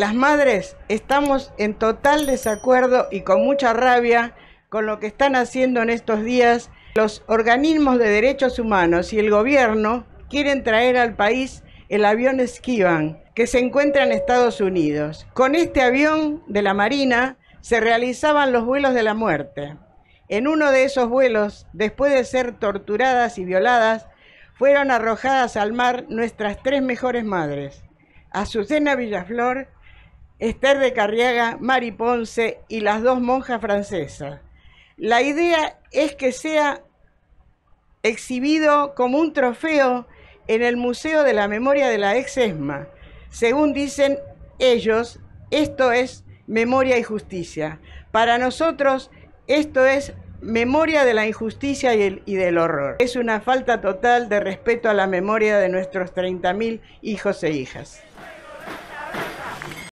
Las madres estamos en total desacuerdo y con mucha rabia con lo que están haciendo en estos días los organismos de derechos humanos y el gobierno quieren traer al país el avión Esquivan que se encuentra en Estados Unidos. Con este avión de la Marina se realizaban los vuelos de la muerte. En uno de esos vuelos, después de ser torturadas y violadas, fueron arrojadas al mar nuestras tres mejores madres, Azucena Villaflor, Esther de Carriaga, Mari Ponce y las dos monjas francesas. La idea es que sea exhibido como un trofeo en el Museo de la Memoria de la exesma. Según dicen ellos, esto es memoria y justicia. Para nosotros, esto es memoria de la injusticia y, y, del horror. Es una falta total de respeto a la memoria de nuestros 30.000 hijos e hijas.